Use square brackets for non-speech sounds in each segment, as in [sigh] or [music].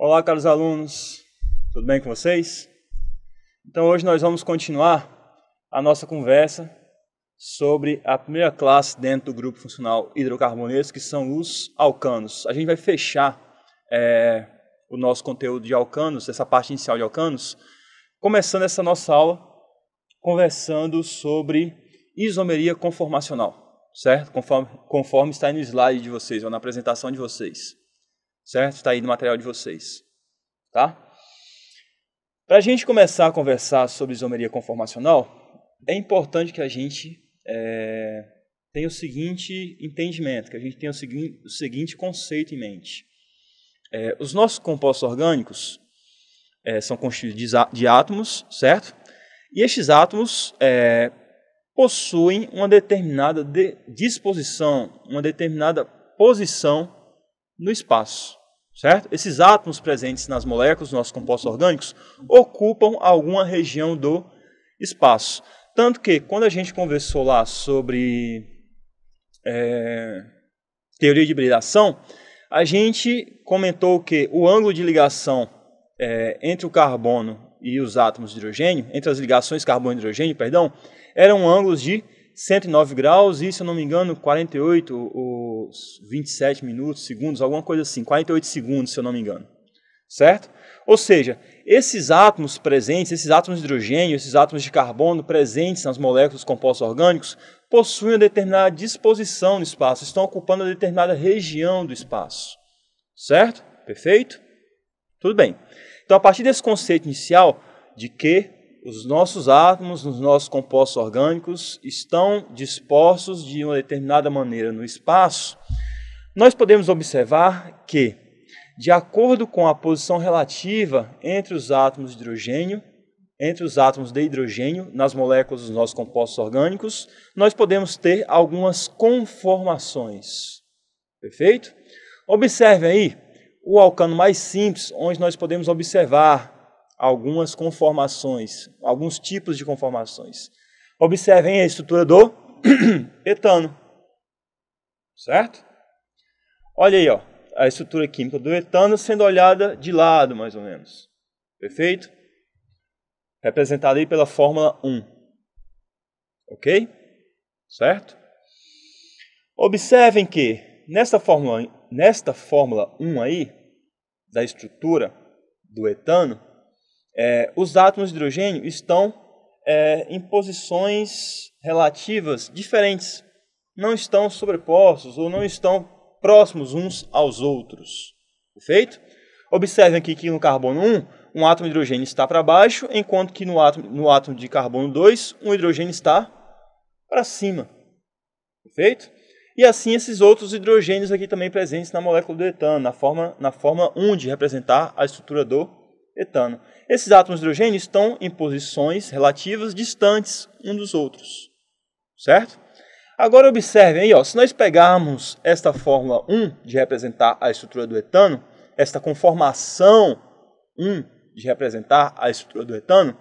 Olá, caros alunos, tudo bem com vocês? Então, hoje nós vamos continuar a nossa conversa sobre a primeira classe dentro do grupo funcional hidrocarbonês, que são os alcanos. A gente vai fechar é, o nosso conteúdo de alcanos, essa parte inicial de alcanos, começando essa nossa aula conversando sobre isomeria conformacional, certo? Conforme, conforme está aí no slide de vocês, ou na apresentação de vocês certo? Está aí no material de vocês, tá? Para a gente começar a conversar sobre isomeria conformacional, é importante que a gente é, tenha o seguinte entendimento, que a gente tenha o, segui o seguinte conceito em mente. É, os nossos compostos orgânicos é, são constituídos de, de, átomos, certo? E estes átomos é, possuem uma determinada de disposição, uma determinada posição no espaço certo? Esses átomos presentes nas moléculas, nossos compostos orgânicos, ocupam alguma região do espaço. Tanto que, quando a gente conversou lá sobre é, teoria de hibridação, a gente comentou que o ângulo de ligação é, entre o carbono e os átomos de hidrogênio, entre as ligações carbono e hidrogênio, perdão, eram ângulos de 109 graus e, se eu não me engano, 48 ou 27 minutos, segundos, alguma coisa assim, 48 segundos, se eu não me engano. Certo? Ou seja, esses átomos presentes, esses átomos de hidrogênio, esses átomos de carbono presentes nas moléculas compostos orgânicos, possuem uma determinada disposição no espaço, estão ocupando uma determinada região do espaço. Certo? Perfeito? Tudo bem. Então, a partir desse conceito inicial de que os nossos átomos, os nossos compostos orgânicos estão dispostos de uma determinada maneira no espaço, nós podemos observar que, de acordo com a posição relativa entre os átomos de hidrogênio, entre os átomos de hidrogênio nas moléculas dos nossos compostos orgânicos, nós podemos ter algumas conformações. Perfeito? Observe aí o alcano mais simples, onde nós podemos observar algumas conformações, alguns tipos de conformações. Observem a estrutura do [clears throat] etano, certo? Olha aí, ó, a estrutura química do etano sendo olhada de lado, mais ou menos. Perfeito? Representada aí pela fórmula 1. Ok? Certo? Observem que nesta fórmula, nesta fórmula 1 aí, da estrutura do etano, é, os átomos de hidrogênio estão é, em posições relativas diferentes, não estão sobrepostos ou não estão próximos uns aos outros. Perfeito? Observem aqui que no carbono 1, um átomo de hidrogênio está para baixo, enquanto que no átomo, no átomo de carbono 2, um hidrogênio está para cima. Perfeito? E assim esses outros hidrogênios aqui também presentes na molécula do etano, na forma, na forma 1 de representar a estrutura do etano. Esses átomos de hidrogênio estão em posições relativas distantes uns dos outros, certo? Agora observem aí, ó, se nós pegarmos esta fórmula 1 de representar a estrutura do etano, esta conformação 1 de representar a estrutura do etano,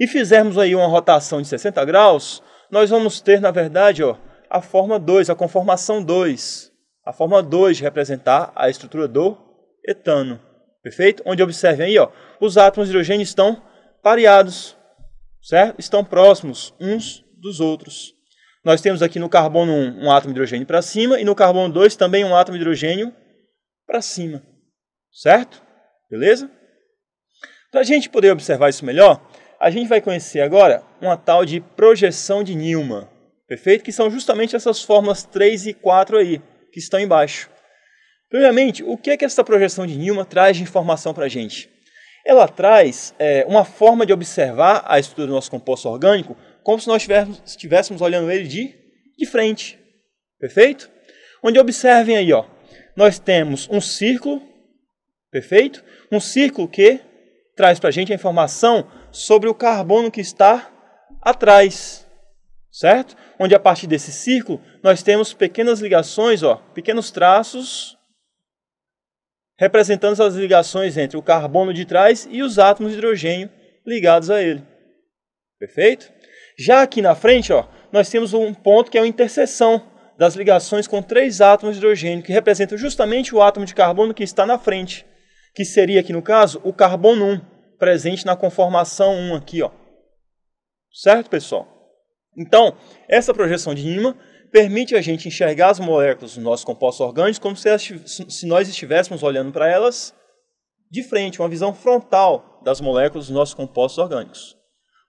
e fizermos aí uma rotação de 60 graus, nós vamos ter, na verdade, ó, a forma 2, a conformação 2, a forma 2 de representar a estrutura do etano. Perfeito? Onde observem aí, ó, os átomos de hidrogênio estão pareados, certo? Estão próximos uns dos outros. Nós temos aqui no carbono 1 um átomo de hidrogênio para cima e no carbono 2 também um átomo de hidrogênio para cima, certo? Beleza? Para a gente poder observar isso melhor, a gente vai conhecer agora uma tal de projeção de Newman, perfeito? Que são justamente essas fórmulas 3 e 4 aí, que estão embaixo. Primeiramente, o que é que essa projeção de Newman traz de informação para a gente? Ela traz é, uma forma de observar a estrutura do nosso composto orgânico como se nós estivéssemos, estivéssemos olhando ele de, de frente. Perfeito? Onde observem aí, ó, nós temos um círculo, perfeito? Um círculo que traz para a gente a informação sobre o carbono que está atrás, certo? Onde a partir desse círculo nós temos pequenas ligações, ó, pequenos traços representando as ligações entre o carbono de trás e os átomos de hidrogênio ligados a ele. Perfeito? Já aqui na frente, ó, nós temos um ponto que é a interseção das ligações com três átomos de hidrogênio, que representam justamente o átomo de carbono que está na frente, que seria aqui no caso o carbono 1, presente na conformação 1 aqui, ó. Certo, pessoal? Então, essa projeção de imã permite a gente enxergar as moléculas dos nossos compostos orgânicos como se, se nós estivéssemos olhando para elas de frente, uma visão frontal das moléculas dos nossos compostos orgânicos.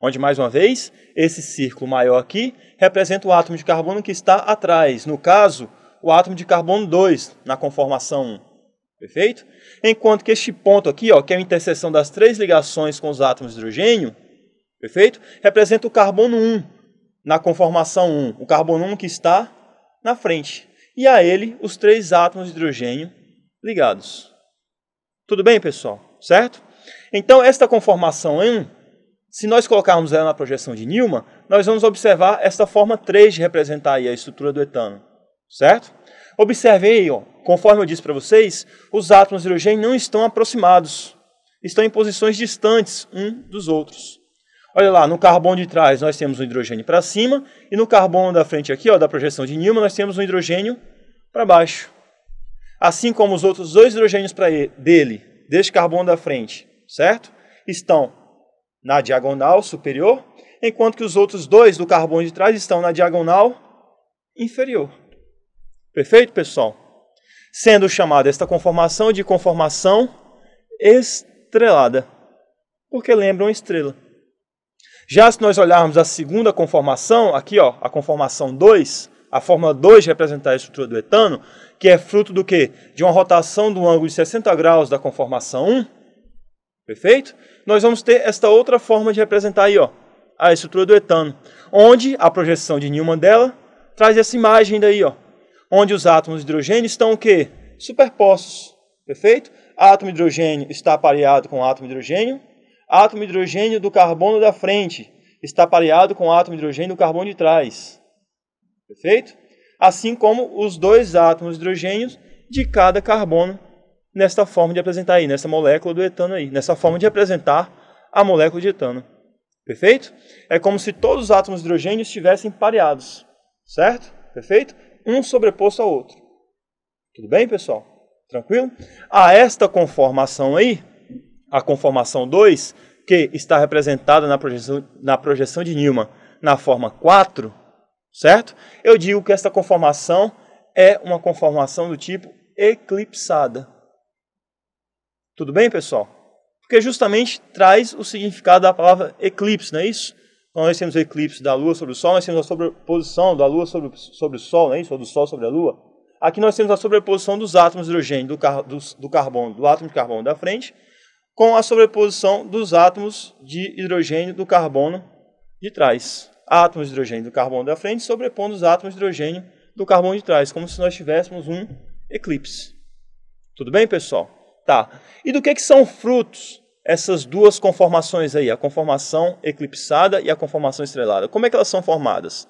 Onde, mais uma vez, esse círculo maior aqui representa o átomo de carbono que está atrás, no caso, o átomo de carbono 2 na conformação 1. Perfeito? Enquanto que este ponto aqui, ó, que é a interseção das três ligações com os átomos de hidrogênio, perfeito? Representa o carbono 1, na conformação 1, o carbono 1 que está na frente. E a ele, os três átomos de hidrogênio ligados. Tudo bem, pessoal? Certo? Então, esta conformação 1, se nós colocarmos ela na projeção de Newman, nós vamos observar esta forma 3 de representar a estrutura do etano. Certo? Observei, aí, ó, conforme eu disse para vocês, os átomos de hidrogênio não estão aproximados. Estão em posições distantes um dos outros. Olha lá, no carbono de trás nós temos o hidrogênio para cima e no carbono da frente aqui, ó, da projeção de Newman, nós temos o hidrogênio para baixo. Assim como os outros dois hidrogênios para dele, deste carbono da frente, certo? Estão na diagonal superior, enquanto que os outros dois do carbono de trás estão na diagonal inferior. Perfeito, pessoal? Sendo chamada esta conformação de conformação estrelada, porque lembra uma estrela. Já se nós olharmos a segunda conformação, aqui ó, a conformação 2, a forma 2 representar a estrutura do etano, que é fruto do quê? De uma rotação do ângulo de 60 graus da conformação 1, perfeito? Nós vamos ter esta outra forma de representar aí, ó, a estrutura do etano, onde a projeção de Newman dela traz essa imagem daí, ó, onde os átomos de hidrogênio estão o quê? Superpostos, perfeito? Átomo de hidrogênio está pareado com átomo de hidrogênio, átomo de hidrogênio do carbono da frente está pareado com o átomo de hidrogênio do carbono de trás. Perfeito? Assim como os dois átomos de hidrogênio de cada carbono nesta forma de apresentar aí, nessa molécula do etano aí, nessa forma de apresentar a molécula de etano. Perfeito? É como se todos os átomos de hidrogênio estivessem pareados, certo? Perfeito? Um sobreposto ao outro. Tudo bem, pessoal? Tranquilo? A esta conformação aí, a conformação 2, que está representada na projeção, na projeção de Newman na forma 4, certo? Eu digo que esta conformação é uma conformação do tipo eclipsada. Tudo bem, pessoal? Porque justamente traz o significado da palavra eclipse, não é isso? Então, nós temos o eclipse da Lua sobre o Sol, nós temos a sobreposição da Lua sobre, sobre o Sol, não é isso? Ou do Sol sobre a Lua. Aqui nós temos a sobreposição dos átomos de hidrogênio, do, car do, do carbono, do átomo de carbono da frente com a sobreposição dos átomos de hidrogênio do carbono de trás. Átomos de hidrogênio do carbono da frente sobrepondo os átomos de hidrogênio do carbono de trás, como se nós tivéssemos um eclipse. Tudo bem, pessoal? Tá. E do que, que são frutos essas duas conformações aí, a conformação eclipsada e a conformação estrelada? Como é que elas são formadas?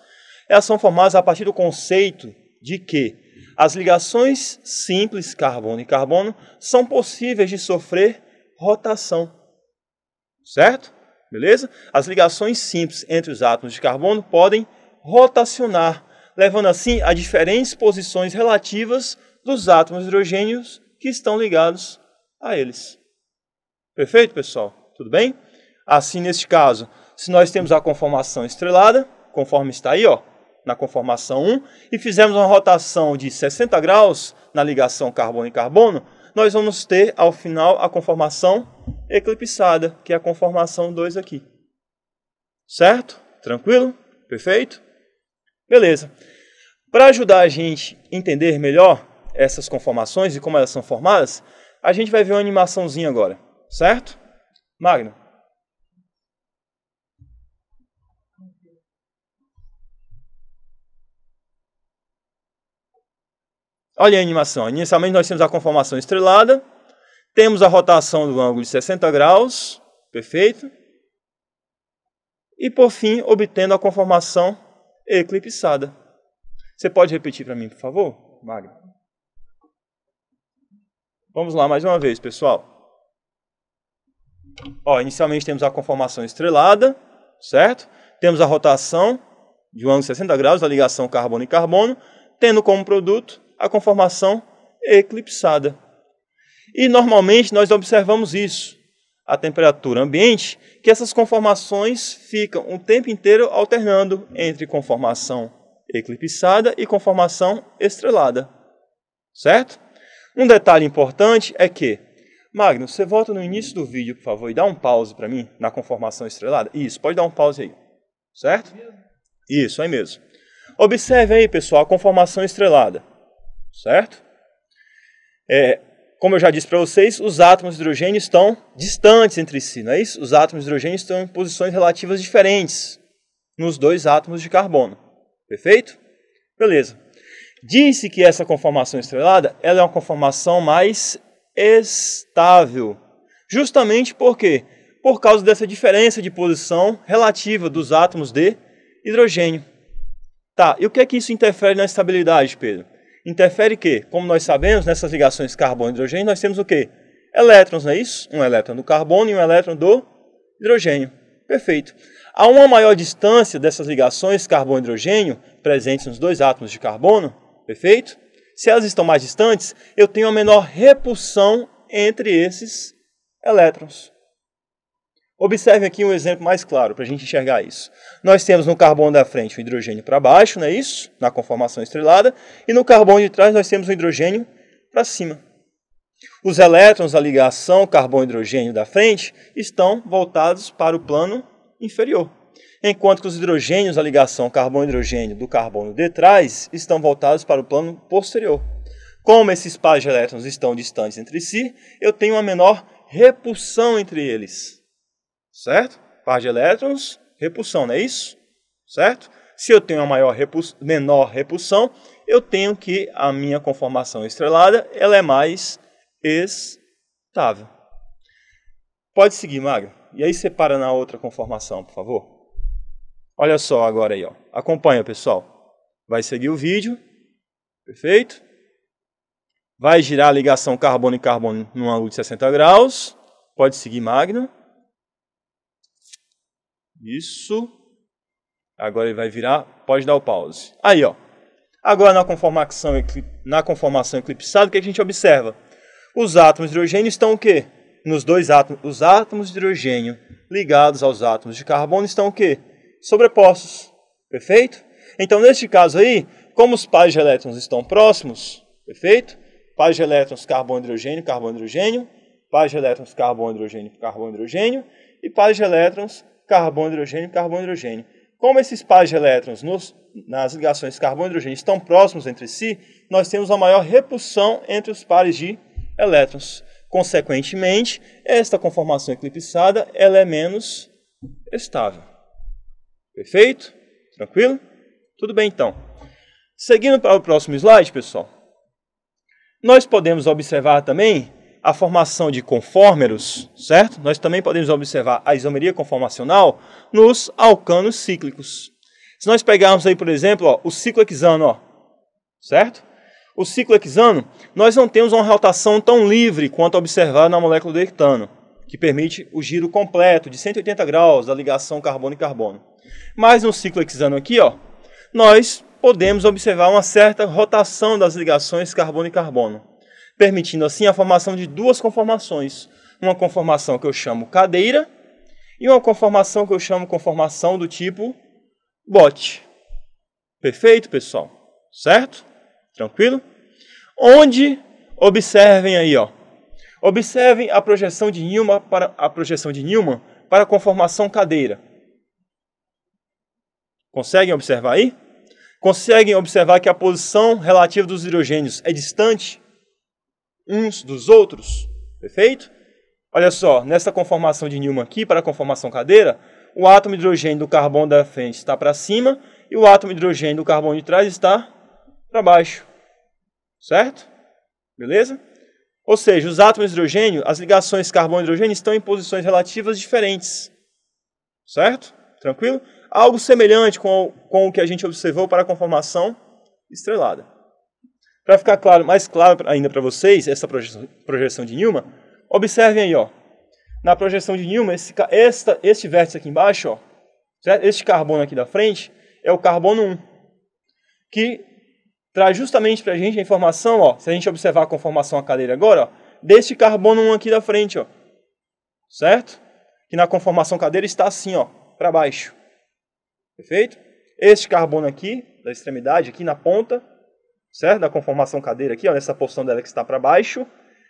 Elas são formadas a partir do conceito de que as ligações simples carbono e carbono são possíveis de sofrer rotação. Certo? Beleza? As ligações simples entre os átomos de carbono podem rotacionar, levando assim a diferentes posições relativas dos átomos de hidrogênio que estão ligados a eles. Perfeito, pessoal? Tudo bem? Assim, neste caso, se nós temos a conformação estrelada, conforme está aí, ó, na conformação 1, e fizemos uma rotação de 60 graus na ligação carbono e carbono, nós vamos ter ao final a conformação eclipsada, que é a conformação 2 aqui. Certo? Tranquilo? Perfeito? Beleza. Para ajudar a gente a entender melhor essas conformações e como elas são formadas, a gente vai ver uma animaçãozinha agora, certo? Magno, Olha a animação. Inicialmente nós temos a conformação estrelada, temos a rotação do ângulo de 60 graus, perfeito? E por fim, obtendo a conformação eclipsada. Você pode repetir para mim, por favor, Magno? Vamos lá mais uma vez, pessoal. Ó, inicialmente temos a conformação estrelada, certo? Temos a rotação de um ângulo de 60 graus da ligação carbono e carbono, tendo como produto a conformação eclipsada. E normalmente nós observamos isso, a temperatura ambiente, que essas conformações ficam o tempo inteiro alternando entre conformação eclipsada e conformação estrelada. Certo? Um detalhe importante é que Magno, você volta no início do vídeo, por favor, e dá um pause para mim na conformação estrelada. Isso, pode dar um pause aí. Certo? É isso, aí é mesmo. Observe aí, pessoal, a conformação estrelada certo? É, como eu já disse para vocês, os átomos de hidrogênio estão distantes entre si, não é isso? Os átomos de hidrogênio estão em posições relativas diferentes nos dois átomos de carbono. Perfeito? Beleza. Disse que essa conformação estrelada ela é uma conformação mais estável. Justamente por quê? Por causa dessa diferença de posição relativa dos átomos de hidrogênio. Tá, e o que é que isso interfere na estabilidade, Pedro? Interfere que, como nós sabemos, nessas ligações carbono-hidrogênio, nós temos o quê? Elétrons, não é isso? Um elétron do carbono e um elétron do hidrogênio. Perfeito. A uma maior distância dessas ligações carbono-hidrogênio, presentes nos dois átomos de carbono, perfeito? Se elas estão mais distantes, eu tenho a menor repulsão entre esses elétrons. Observe aqui um exemplo mais claro para a gente enxergar isso. Nós temos no carbono da frente o hidrogênio para baixo, não é isso? Na conformação estrelada. E no carbono de trás nós temos o hidrogênio para cima. Os elétrons da ligação carbono-hidrogênio da frente estão voltados para o plano inferior, enquanto que os hidrogênios da ligação carbono-hidrogênio do carbono de trás estão voltados para o plano posterior. Como esses pares de elétrons estão distantes entre si, eu tenho uma menor repulsão entre eles certo? Par de elétrons, repulsão, não é isso? Certo? Se eu tenho uma maior menor repulsão, eu tenho que a minha conformação estrelada ela é mais estável. Pode seguir, Magno. E aí separa na outra conformação, por favor. Olha só agora aí, ó. Acompanha, pessoal. Vai seguir o vídeo. Perfeito? Vai girar a ligação carbono e carbono numa luz de 60 graus. Pode seguir, Magno. Isso. Agora ele vai virar, pode dar o pause. Aí, ó. Agora na conformação, na conformação eclipsada, o que a gente observa? Os átomos de hidrogênio estão o quê? Nos dois átomos, os átomos de hidrogênio ligados aos átomos de carbono estão o quê? Sobrepostos. Perfeito? Então, neste caso aí, como os pares de elétrons estão próximos, perfeito? Pares de elétrons carbono hidrogênio, carbono hidrogênio, pares de elétrons carbono hidrogênio, carbono hidrogênio e pares de elétrons carbono hidrogênio, carbono hidrogênio. Como esses pares de elétrons nos, nas ligações carbono hidrogênio estão próximos entre si, nós temos uma maior repulsão entre os pares de elétrons. Consequentemente, esta conformação eclipsada ela é menos estável. Perfeito? Tranquilo? Tudo bem então. Seguindo para o próximo slide, pessoal. Nós podemos observar também a formação de conformeros, certo? Nós também podemos observar a isomeria conformacional nos alcanos cíclicos. Se nós pegarmos aí, por exemplo, ó, o ciclo hexano, ó, certo? O ciclo hexano, nós não temos uma rotação tão livre quanto observada na molécula do hectano, que permite o giro completo de 180 graus da ligação carbono-carbono. Mas no ciclo hexano aqui, ó, nós podemos observar uma certa rotação das ligações carbono-carbono permitindo assim a formação de duas conformações. Uma conformação que eu chamo cadeira e uma conformação que eu chamo conformação do tipo bote. Perfeito, pessoal? Certo? Tranquilo? Onde observem aí, ó. Observem a projeção de Newman para a projeção de Newman para a conformação cadeira. Conseguem observar aí? Conseguem observar que a posição relativa dos hidrogênios é distante uns dos outros. Perfeito? Olha só, nessa conformação de Newman aqui, para a conformação cadeira, o átomo de hidrogênio do carbono da frente está para cima e o átomo de hidrogênio do carbono de trás está para baixo. Certo? Beleza? Ou seja, os átomos de hidrogênio, as ligações carbono e hidrogênio estão em posições relativas diferentes. Certo? Tranquilo? Algo semelhante com o, com o que a gente observou para a conformação estrelada. Para ficar claro, mais claro ainda para vocês, essa projeção, projeção de Newman, observem aí, ó. Na projeção de Newman, esse, esta, este vértice aqui embaixo, ó, certo? este carbono aqui da frente, é o carbono 1, que traz justamente para a gente a informação, ó, se a gente observar a conformação à cadeira agora, ó, deste carbono 1 aqui da frente, ó, certo? Que na conformação cadeira está assim, ó, para baixo. Perfeito? Este carbono aqui, da extremidade, aqui na ponta, certo? Da conformação cadeira aqui, ó, nessa porção dela que está para baixo,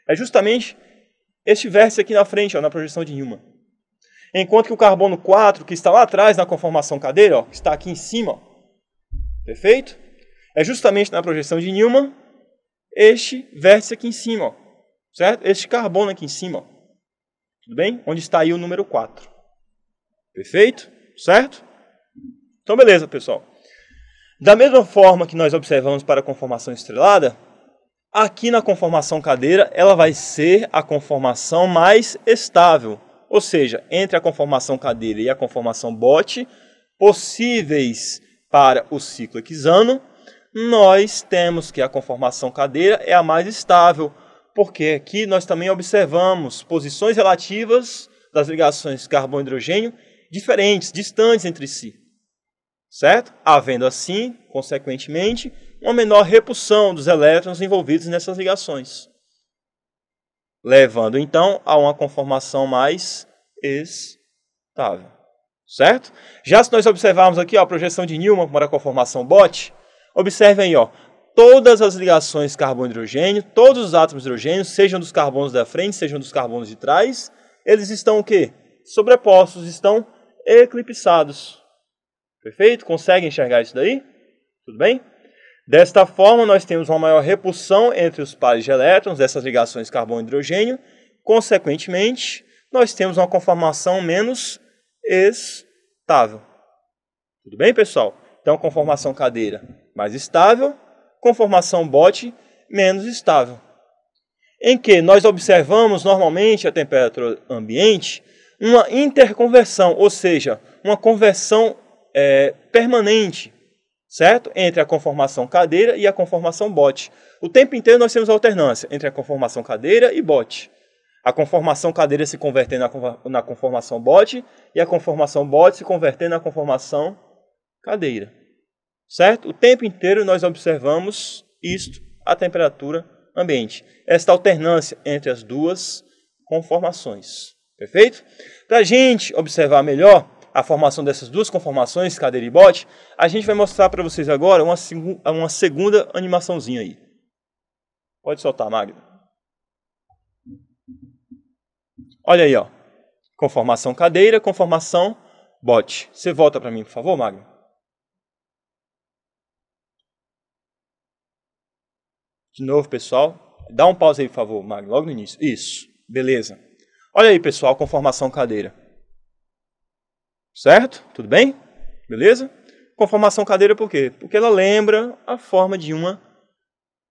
é justamente este vértice aqui na frente, ó, na projeção de Newman. Enquanto que o carbono 4, que está lá atrás na conformação cadeira, ó, que está aqui em cima, ó, perfeito? É justamente na projeção de Newman este vértice aqui em cima, ó, certo? Este carbono aqui em cima, ó, tudo bem? Onde está aí o número 4. Perfeito? Certo? Então, beleza, pessoal. Da mesma forma que nós observamos para a conformação estrelada, aqui na conformação cadeira ela vai ser a conformação mais estável, ou seja, entre a conformação cadeira e a conformação bote, possíveis para o ciclo hexano, nós temos que a conformação cadeira é a mais estável, porque aqui nós também observamos posições relativas das ligações carbono-hidrogênio diferentes, distantes entre si certo? Havendo assim, consequentemente, uma menor repulsão dos elétrons envolvidos nessas ligações, levando então a uma conformação mais estável, certo? Já se nós observarmos aqui ó, a projeção de Newman para a conformação BOT, observem aí, ó, todas as ligações carbono-hidrogênio, todos os átomos de hidrogênio, sejam dos carbonos da frente, sejam dos carbonos de trás, eles estão o quê? Sobrepostos, estão eclipsados. Perfeito? Consegue enxergar isso daí? Tudo bem? Desta forma, nós temos uma maior repulsão entre os pares de elétrons, dessas ligações carbono-hidrogênio. Consequentemente, nós temos uma conformação menos estável. Tudo bem, pessoal? Então, conformação cadeira mais estável, conformação bote menos estável. Em que nós observamos normalmente a temperatura ambiente uma interconversão, ou seja, uma conversão é, permanente, certo? Entre a conformação cadeira e a conformação bote. O tempo inteiro nós temos alternância entre a conformação cadeira e bote. A conformação cadeira se convertendo na conformação bote e a conformação bote se convertendo na conformação cadeira. Certo? O tempo inteiro nós observamos isto a temperatura ambiente. Esta alternância entre as duas conformações. Perfeito? Para a gente observar melhor, a formação dessas duas conformações, cadeira e bote, a gente vai mostrar para vocês agora uma, uma segunda animaçãozinha aí. Pode soltar, Magno. Olha aí, ó. Conformação cadeira, conformação bote. Você volta para mim, por favor, Magno. De novo, pessoal. Dá um pause aí, por favor, Magno, logo no início. Isso. Beleza. Olha aí, pessoal, conformação cadeira. Certo? Tudo bem? Beleza? Conformação cadeira por quê? Porque ela lembra a forma de uma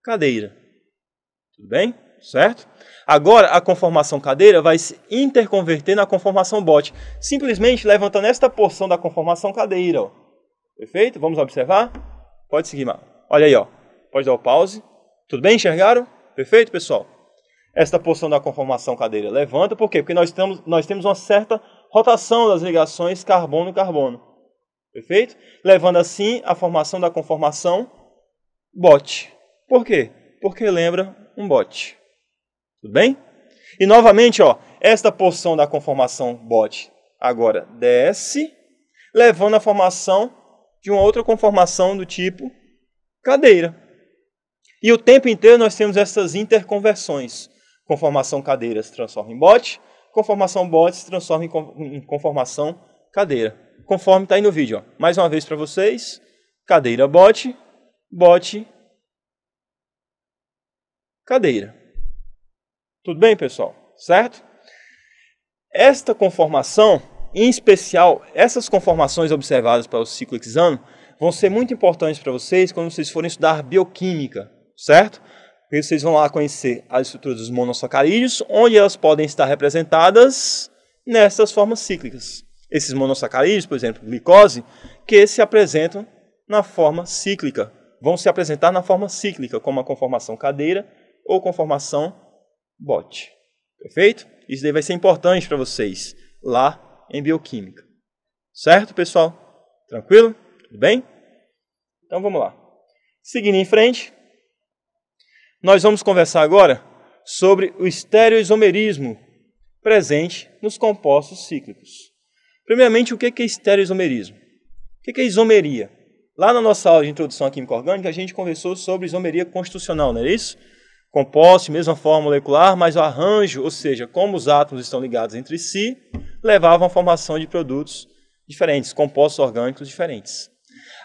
cadeira. Tudo bem? Certo? Agora a conformação cadeira vai se interconverter na conformação bote, simplesmente levantando esta porção da conformação cadeira, ó. Perfeito? Vamos observar? Pode seguir, Mar. Olha aí, ó. Pode dar o pause. Tudo bem? Enxergaram? Perfeito, pessoal? Esta porção da conformação cadeira levanta, por quê? Porque nós, estamos, nós temos uma certa rotação das ligações carbono-carbono. Perfeito? Levando assim a formação da conformação bot. Por quê? Porque lembra um bot. Tudo bem? E novamente, ó, esta porção da conformação bot agora desce, levando a formação de uma outra conformação do tipo cadeira. E o tempo inteiro nós temos essas interconversões. Conformação cadeira se transforma em bote, conformação bot se transforma em conformação cadeira. Conforme está aí no vídeo. Ó. Mais uma vez para vocês, cadeira bot, bot, cadeira. Tudo bem, pessoal? Certo? Esta conformação, em especial, essas conformações observadas para o ciclo hexano, vão ser muito importantes para vocês quando vocês forem estudar bioquímica, certo? E vocês vão lá conhecer as estruturas dos monossacarídeos, onde elas podem estar representadas nessas formas cíclicas. Esses monossacarídeos, por exemplo, glicose, que se apresentam na forma cíclica, vão se apresentar na forma cíclica, como a conformação cadeira ou conformação bote. Perfeito? Isso daí vai ser importante para vocês lá em bioquímica. Certo, pessoal? Tranquilo? Tudo bem? Então vamos lá. Seguindo em frente, nós vamos conversar agora sobre o estereoisomerismo presente nos compostos cíclicos. Primeiramente, o que é estereoisomerismo? O que é isomeria? Lá na nossa aula de introdução à química orgânica, a gente conversou sobre isomeria constitucional, não é isso? Compostos, mesma forma molecular, mas o arranjo, ou seja, como os átomos estão ligados entre si, levavam à formação de produtos diferentes, compostos orgânicos diferentes.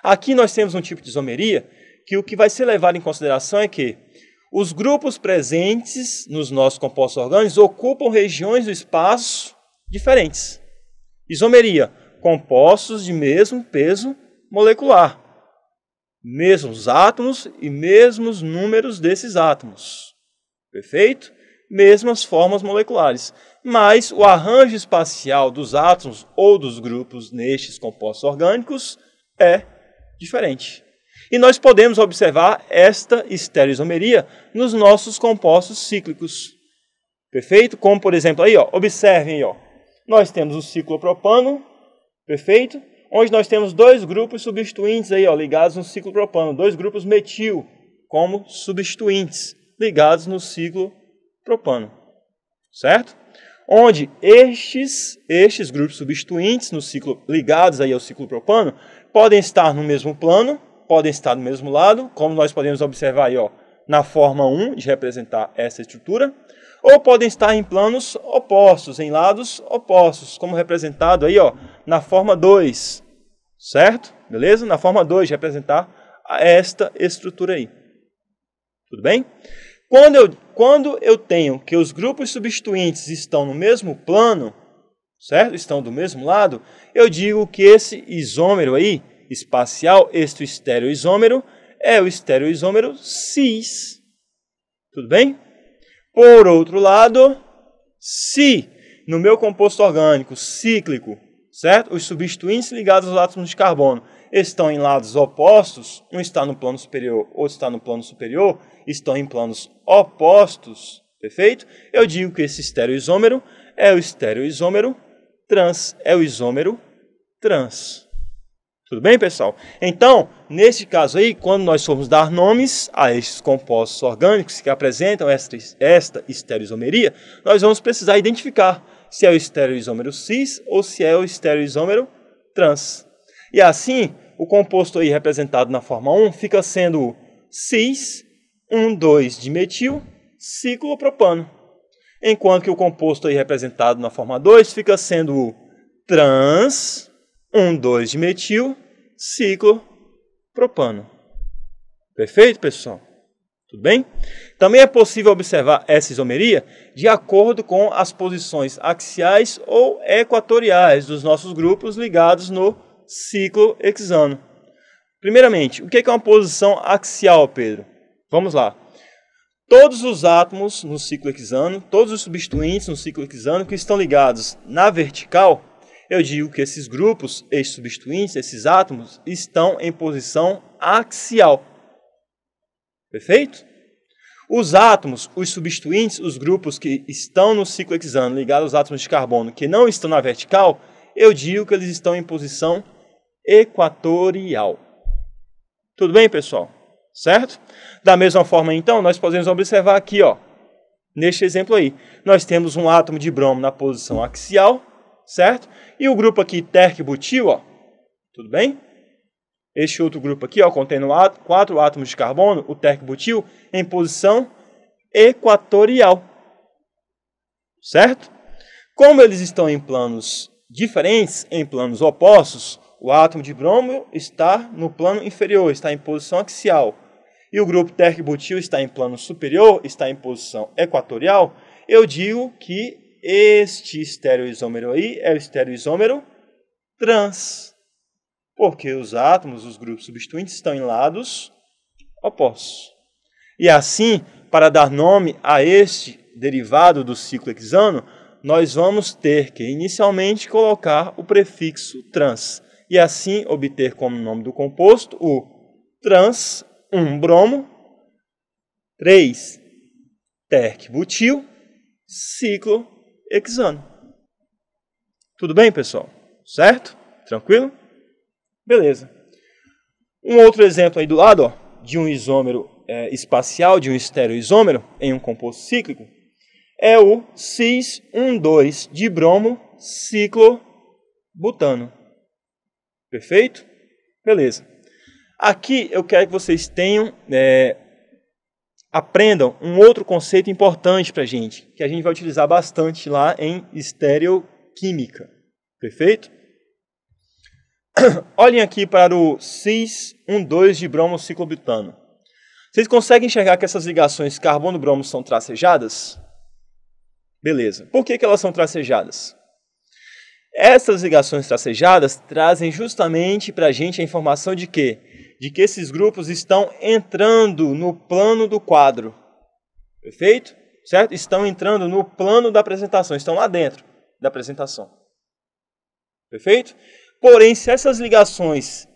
Aqui nós temos um tipo de isomeria que o que vai ser levado em consideração é que os grupos presentes nos nossos compostos orgânicos ocupam regiões do espaço diferentes. Isomeria: compostos de mesmo peso molecular, mesmos átomos e mesmos números desses átomos. Perfeito? Mesmas formas moleculares, mas o arranjo espacial dos átomos ou dos grupos nestes compostos orgânicos é diferente. E nós podemos observar esta estereoisomeria nos nossos compostos cíclicos. Perfeito? Como, por exemplo, aí, ó, observem aí, ó. Nós temos o ciclopropano, perfeito? Onde nós temos dois grupos substituintes aí, ó, ligados no ciclopropano, dois grupos metil como substituintes ligados no ciclopropano. Certo? onde estes, estes grupos substituintes no ciclo, ligados aí ao ciclo propano podem estar no mesmo plano podem estar do mesmo lado, como nós podemos observar aí, ó, na forma 1 de representar essa estrutura, ou podem estar em planos opostos, em lados opostos, como representado aí, ó, na forma 2. Certo? Beleza? Na forma 2 de representar esta estrutura aí. Tudo bem? Quando eu, quando eu tenho que os grupos substituintes estão no mesmo plano, certo? Estão do mesmo lado, eu digo que esse isômero aí espacial, este estereoisômero é o estereoisômero cis. Tudo bem? Por outro lado, se no meu composto orgânico cíclico, certo? Os substituintes ligados aos átomos de carbono estão em lados opostos, um está no plano superior, outro está no plano superior, estão em planos opostos, perfeito? Eu digo que esse estereoisômero é o estereoisômero trans, é o isômero trans. Tudo bem, pessoal? Então, neste caso aí, quando nós formos dar nomes a estes compostos orgânicos que apresentam esta, esta estereoisomeria, nós vamos precisar identificar se é o estereoisômero cis ou se é o estereoisômero trans. E assim, o composto aí representado na forma 1 fica sendo cis 2, dimetil ciclopropano. Enquanto que o composto aí representado na forma 2 fica sendo o trans 1,2-dimetil, ciclo propano. Perfeito, pessoal? Tudo bem? Também é possível observar essa isomeria de acordo com as posições axiais ou equatoriais dos nossos grupos ligados no ciclo hexano. Primeiramente, o que é, é uma posição axial, Pedro? Vamos lá. Todos os átomos no ciclo hexano, todos os substituintes no ciclo hexano que estão ligados na vertical eu digo que esses grupos, esses substituintes, esses átomos, estão em posição axial. Perfeito? Os átomos, os substituintes, os grupos que estão no ciclo hexano ligados aos átomos de carbono que não estão na vertical, eu digo que eles estão em posição equatorial. Tudo bem, pessoal? Certo? Da mesma forma, então, nós podemos observar aqui, ó, neste exemplo aí, nós temos um átomo de bromo na posição axial certo? E o grupo aqui terc-butil, ó, tudo bem? Este outro grupo aqui, ó, contendo quatro átomos de carbono, o terc-butil, em posição equatorial, certo? Como eles estão em planos diferentes, em planos opostos, o átomo de brômio está no plano inferior, está em posição axial. E o grupo terc-butil está em plano superior, está em posição equatorial. Eu digo que este estereoisômero aí é o estereoisômero trans, porque os átomos, os grupos substituintes, estão em lados opostos. E assim, para dar nome a este derivado do ciclo hexano, nós vamos ter que inicialmente colocar o prefixo trans e assim obter como nome do composto o trans 1 bromo 3 terc butil ciclo hexano. Tudo bem, pessoal? Certo? Tranquilo? Beleza. Um outro exemplo aí do lado, ó, de um isômero é, espacial, de um estereoisômero em um composto cíclico, é o cis 1,2 de bromo ciclobutano. Perfeito? Beleza. Aqui eu quero que vocês tenham é, aprendam um outro conceito importante para a gente, que a gente vai utilizar bastante lá em estereoquímica. Perfeito? [clears throat] Olhem aqui para o cis-12 de bromo-ciclobutano. Vocês conseguem enxergar que essas ligações carbono-bromo são tracejadas? Beleza. Por que, que elas são tracejadas? Essas ligações tracejadas trazem justamente para a gente a informação de que de que esses grupos estão entrando no plano do quadro. Perfeito? Certo? Estão entrando no plano da apresentação, estão lá dentro da apresentação. Perfeito? Porém, se essas ligações,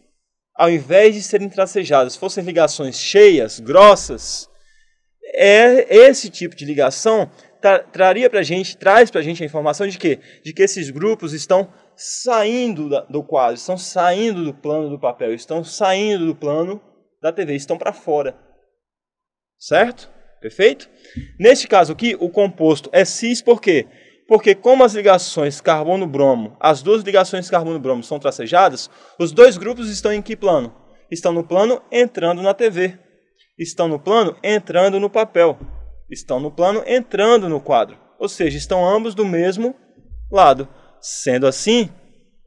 ao invés de serem tracejadas, fossem ligações cheias, grossas, é esse tipo de ligação tra traria para gente, traz para a gente a informação de que, de que esses grupos estão saindo da, do quadro, estão saindo do plano do papel, estão saindo do plano da TV, estão para fora. Certo? Perfeito? Neste caso aqui, o composto é cis por quê? Porque como as ligações carbono-bromo, as duas ligações carbono-bromo são tracejadas, os dois grupos estão em que plano? Estão no plano entrando na TV. Estão no plano entrando no papel. Estão no plano entrando no quadro. Ou seja, estão ambos do mesmo lado. Sendo assim,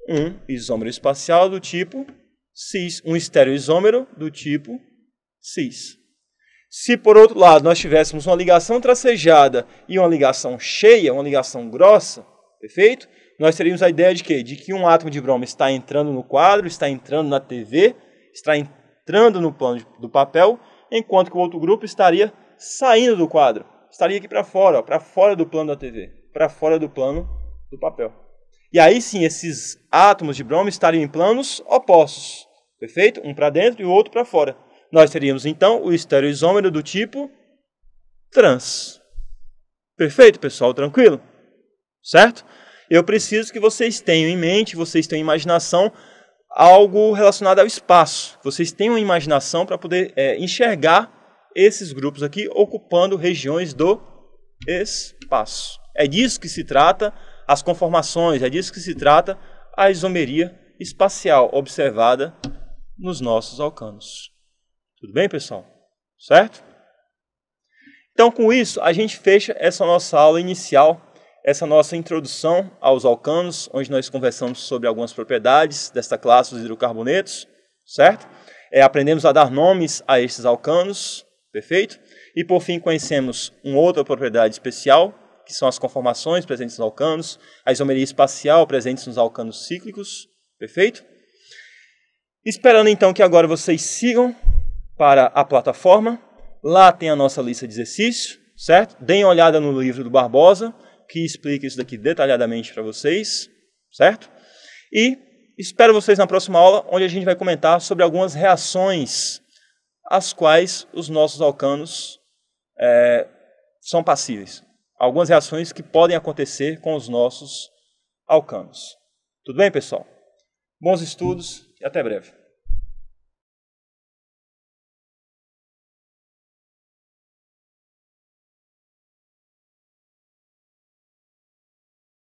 um isômero espacial do tipo cis, um estereoisômero do tipo cis. Se por outro lado nós tivéssemos uma ligação tracejada e uma ligação cheia, uma ligação grossa, perfeito? Nós teríamos a ideia de que de que um átomo de bromo está entrando no quadro, está entrando na TV, está entrando no plano de, do papel, enquanto que o outro grupo estaria saindo do quadro, estaria aqui para fora, para fora do plano da TV, para fora do plano do papel. E aí sim, esses átomos de bromo estariam em planos opostos. Perfeito? Um para dentro e o outro para fora. Nós teríamos então o estereoisômero do tipo trans. Perfeito, pessoal? Tranquilo? Certo? Eu preciso que vocês tenham em mente, vocês tenham imaginação, algo relacionado ao espaço. Vocês tenham imaginação para poder é, enxergar esses grupos aqui ocupando regiões do espaço. É disso que se trata as conformações, é disso que se trata a isomeria espacial observada nos nossos alcanos. Tudo bem, pessoal? Certo? Então, com isso, a gente fecha essa nossa aula inicial, essa nossa introdução aos alcanos, onde nós conversamos sobre algumas propriedades desta classe dos hidrocarbonetos, certo? É, aprendemos a dar nomes a esses alcanos, perfeito? E, por fim, conhecemos uma outra propriedade especial, que são as conformações presentes nos alcanos, a isomeria espacial presentes nos alcanos cíclicos, perfeito? Esperando então que agora vocês sigam para a plataforma. Lá tem a nossa lista de exercícios, certo? Deem uma olhada no livro do Barbosa, que explica isso daqui detalhadamente para vocês, certo? E espero vocês na próxima aula, onde a gente vai comentar sobre algumas reações às quais os nossos alcanos é, são passíveis algumas reações que podem acontecer com os nossos alcanos. Tudo bem, pessoal? Bons estudos e até breve.